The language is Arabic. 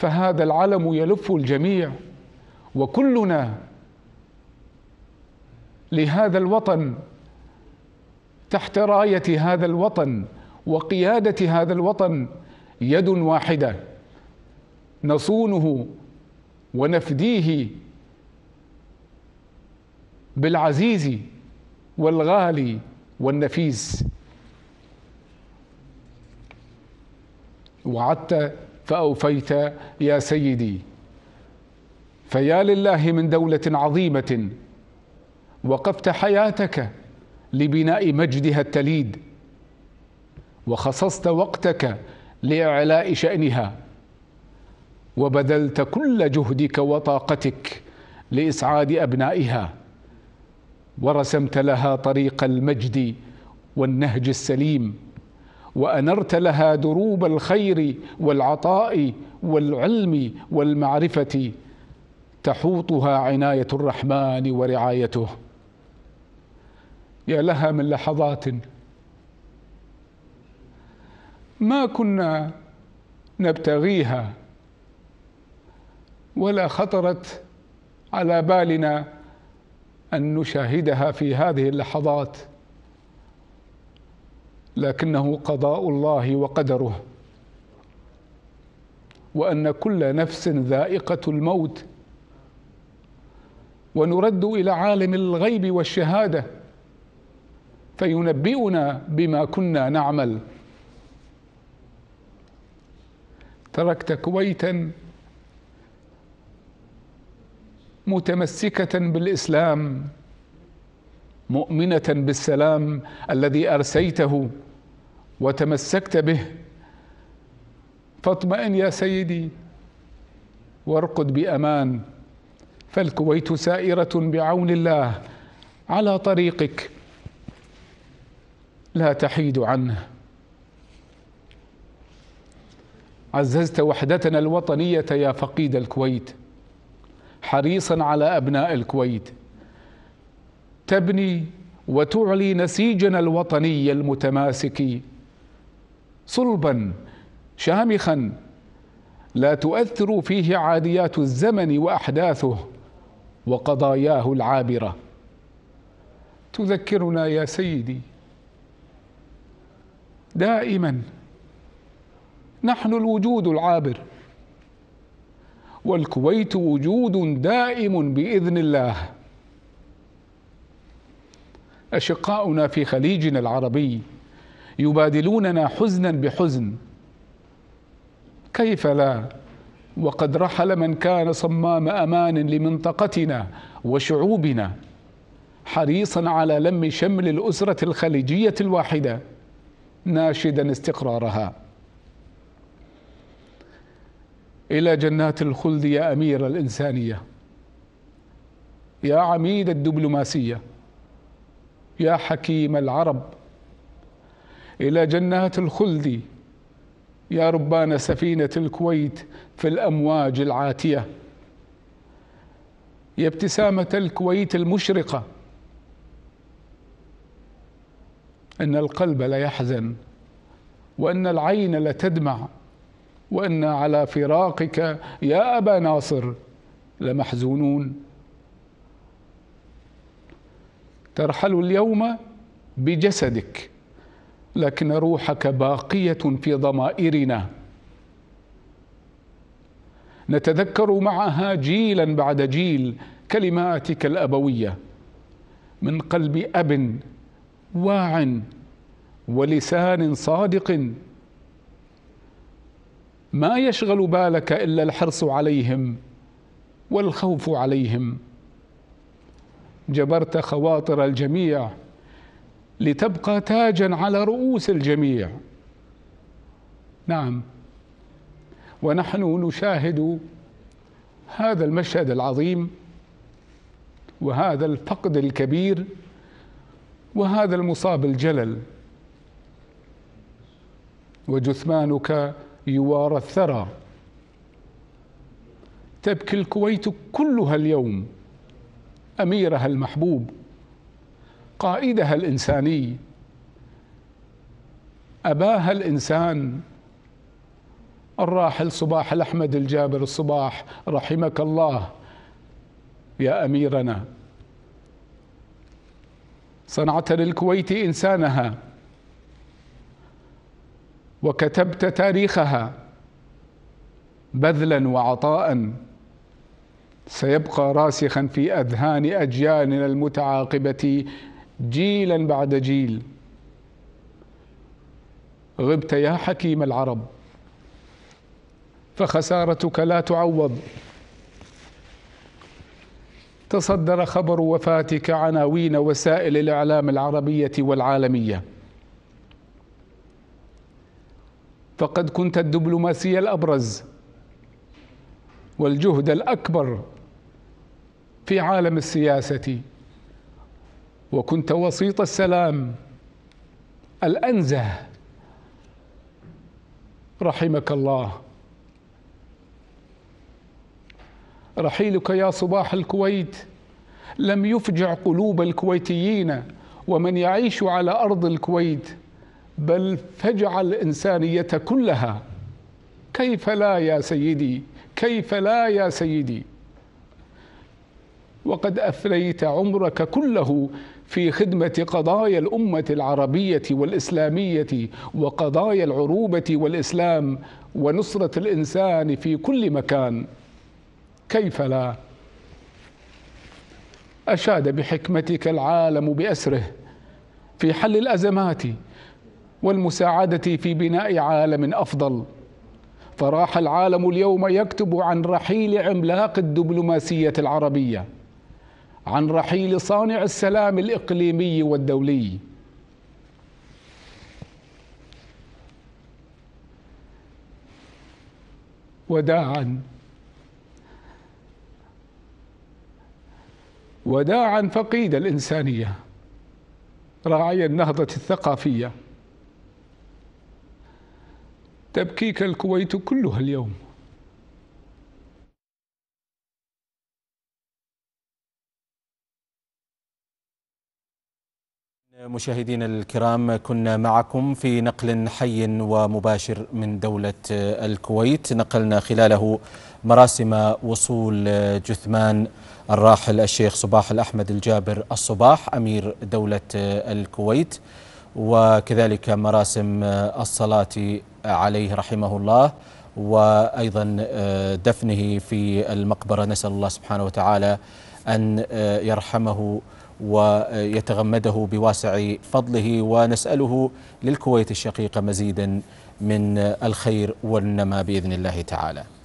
فهذا العلم يلف الجميع وكلنا لهذا الوطن تحت رايه هذا الوطن وقياده هذا الوطن يد واحده نصونه ونفديه بالعزيز والغالي والنفيس وعدت فأوفيت يا سيدي فيا لله من دولة عظيمة وقفت حياتك لبناء مجدها التليد وخصصت وقتك لإعلاء شأنها وبذلت كل جهدك وطاقتك لإسعاد أبنائها ورسمت لها طريق المجد والنهج السليم وانرت لها دروب الخير والعطاء والعلم والمعرفه تحوطها عنايه الرحمن ورعايته يا لها من لحظات ما كنا نبتغيها ولا خطرت على بالنا ان نشاهدها في هذه اللحظات لكنه قضاء الله وقدره وان كل نفس ذائقه الموت ونرد الى عالم الغيب والشهاده فينبئنا بما كنا نعمل تركت كويتا متمسكه بالاسلام مؤمنه بالسلام الذي ارسيته وتمسكت به فاطمئن يا سيدي وارقد بامان فالكويت سائره بعون الله على طريقك لا تحيد عنه عززت وحدتنا الوطنيه يا فقيد الكويت حريصا على ابناء الكويت تبني وتعلي نسيجنا الوطني المتماسك صلبا شامخا لا تؤثر فيه عاديات الزمن واحداثه وقضاياه العابره تذكرنا يا سيدي دائما نحن الوجود العابر والكويت وجود دائم باذن الله اشقاؤنا في خليجنا العربي يبادلوننا حزنا بحزن كيف لا وقد رحل من كان صمام امان لمنطقتنا وشعوبنا حريصا على لم شمل الاسره الخليجيه الواحده ناشدا استقرارها الى جنات الخلد يا امير الانسانيه يا عميد الدبلوماسيه يا حكيم العرب إلى جنات الخلد يا ربان سفينة الكويت في الأمواج العاتية يا ابتسامة الكويت المشرقة ان القلب ليحزن وان العين لتدمع وان على فراقك يا ابا ناصر لمحزونون ترحل اليوم بجسدك لكن روحك باقيه في ضمائرنا نتذكر معها جيلا بعد جيل كلماتك الابويه من قلب اب واع ولسان صادق ما يشغل بالك الا الحرص عليهم والخوف عليهم جبرت خواطر الجميع لتبقى تاجا على رؤوس الجميع نعم ونحن نشاهد هذا المشهد العظيم وهذا الفقد الكبير وهذا المصاب الجلل وجثمانك يوارى الثرى تبكي الكويت كلها اليوم اميرها المحبوب قائدها الانساني اباها الانسان الراحل صباح الاحمد الجابر الصباح رحمك الله يا اميرنا صنعت للكويت انسانها وكتبت تاريخها بذلا وعطاء سيبقى راسخا في اذهان اجيالنا المتعاقبه جيلا بعد جيل غبت يا حكيم العرب فخسارتك لا تعوض تصدر خبر وفاتك عناوين وسائل الاعلام العربيه والعالميه فقد كنت الدبلوماسي الابرز والجهد الاكبر في عالم السياسه وكنت وسيط السلام الأنزه رحمك الله رحيلك يا صباح الكويت لم يفجع قلوب الكويتيين ومن يعيش على أرض الكويت بل فجع الإنسانية كلها كيف لا يا سيدي كيف لا يا سيدي وقد أفليت عمرك كله في خدمة قضايا الأمة العربية والإسلامية وقضايا العروبة والإسلام ونصرة الإنسان في كل مكان كيف لا أشاد بحكمتك العالم بأسره في حل الأزمات والمساعدة في بناء عالم أفضل فراح العالم اليوم يكتب عن رحيل عملاق الدبلوماسية العربية عن رحيل صانع السلام الإقليمي والدولي وداعا وداعا فقيد الإنسانية راعي النهضة الثقافية تبكيك الكويت كلها اليوم مشاهدينا الكرام كنا معكم في نقل حي ومباشر من دولة الكويت نقلنا خلاله مراسم وصول جثمان الراحل الشيخ صباح الأحمد الجابر الصباح أمير دولة الكويت وكذلك مراسم الصلاة عليه رحمه الله وأيضا آه، دفنه في المقبرة نسأل الله سبحانه وتعالى أن آه، يرحمه ويتغمده بواسع فضله ونسأله للكويت الشقيقة مزيدا من الخير والنما بإذن الله تعالى